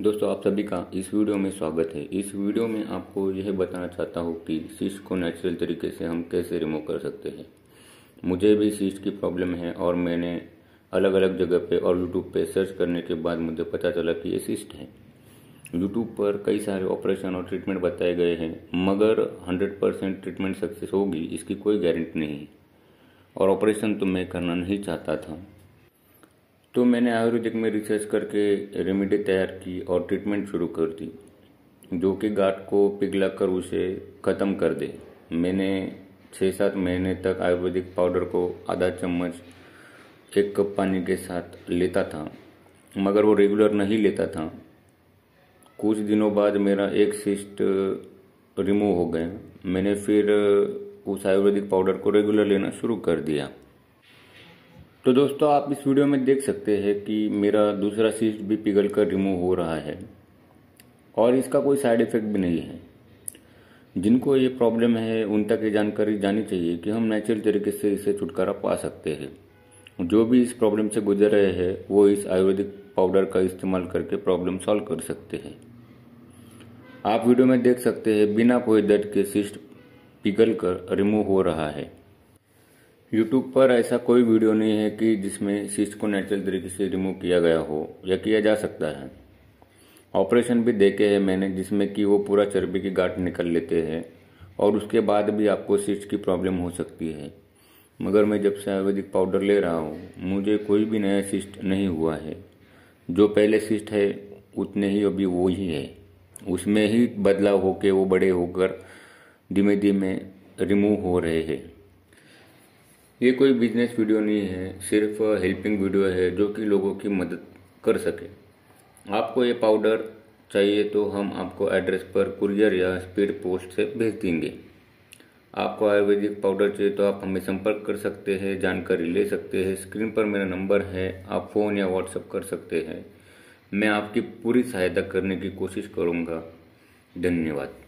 दोस्तों आप सभी का इस वीडियो में स्वागत है इस वीडियो में आपको यह बताना चाहता हूँ कि शीश को नेचुरल तरीके से हम कैसे रिमूव कर सकते हैं मुझे भी शीश की प्रॉब्लम है और मैंने अलग अलग जगह पे और यूट्यूब पे सर्च करने के बाद मुझे पता चला कि ये सिस्ट है यूट्यूब पर कई सारे ऑपरेशन और ट्रीटमेंट बताए गए हैं मगर हंड्रेड परसेंट ट्रीटमेंट सक्सेस होगी इसकी कोई गारंटी नहीं है और ऑपरेशन तो मैं करना नहीं चाहता था तो मैंने आयुर्वेदिक में रिसर्च करके रेमेडी तैयार की और ट्रीटमेंट शुरू कर दी जो कि गांठ को पिघला कर उसे ख़त्म कर दे मैंने छः सात महीने तक आयुर्वेदिक पाउडर को आधा चम्मच एक कप पानी के साथ लेता था मगर वो रेगुलर नहीं लेता था कुछ दिनों बाद मेरा एक सिस्ट रिमूव हो गया मैंने फिर उस आयुर्वेदिक पाउडर को रेगुलर लेना शुरू कर दिया तो दोस्तों आप इस वीडियो में देख सकते हैं कि मेरा दूसरा सीट भी पिघल कर रिमूव हो रहा है और इसका कोई साइड इफ़ेक्ट भी नहीं है जिनको ये प्रॉब्लम है उन तक ये जानकारी जानी चाहिए कि हम नेचुरल तरीके से इसे छुटकारा पा सकते हैं जो भी इस प्रॉब्लम से गुजर रहे हैं वो इस आयुर्वेदिक पाउडर का इस्तेमाल करके प्रॉब्लम सॉल्व कर सकते हैं आप वीडियो में देख सकते हैं बिना कोई दर्द के सिस्ट पिघल कर रिमूव हो रहा है यूट्यूब पर ऐसा कोई वीडियो नहीं है कि जिसमें सिस्ट को नेचुरल तरीके से रिमूव किया गया हो या किया जा सकता है ऑपरेशन भी देखे हैं मैंने जिसमें कि वो पूरा चर्बी की गांठ निकल लेते हैं और उसके बाद भी आपको सिस्ट की प्रॉब्लम हो सकती है मगर मैं जब से आयुर्वेदिक पाउडर ले रहा हूँ मुझे कोई भी नया सिस्ट नहीं हुआ है जो पहले सिस्ट है उतने ही अभी वो ही है उसमें ही बदलाव होकर वो बड़े होकर धीमे धीमे रिमूव हो रहे हैं ये कोई बिजनेस वीडियो नहीं है सिर्फ हेल्पिंग वीडियो है जो कि लोगों की मदद कर सके आपको ये पाउडर चाहिए तो हम आपको एड्रेस पर कुरियर या स्पीड पोस्ट से भेज देंगे आपको आयुर्वेदिक पाउडर चाहिए तो आप हमें संपर्क कर सकते हैं जानकारी ले सकते हैं स्क्रीन पर मेरा नंबर है आप फ़ोन या व्हाट्सअप कर सकते हैं मैं आपकी पूरी सहायता करने की कोशिश करूँगा धन्यवाद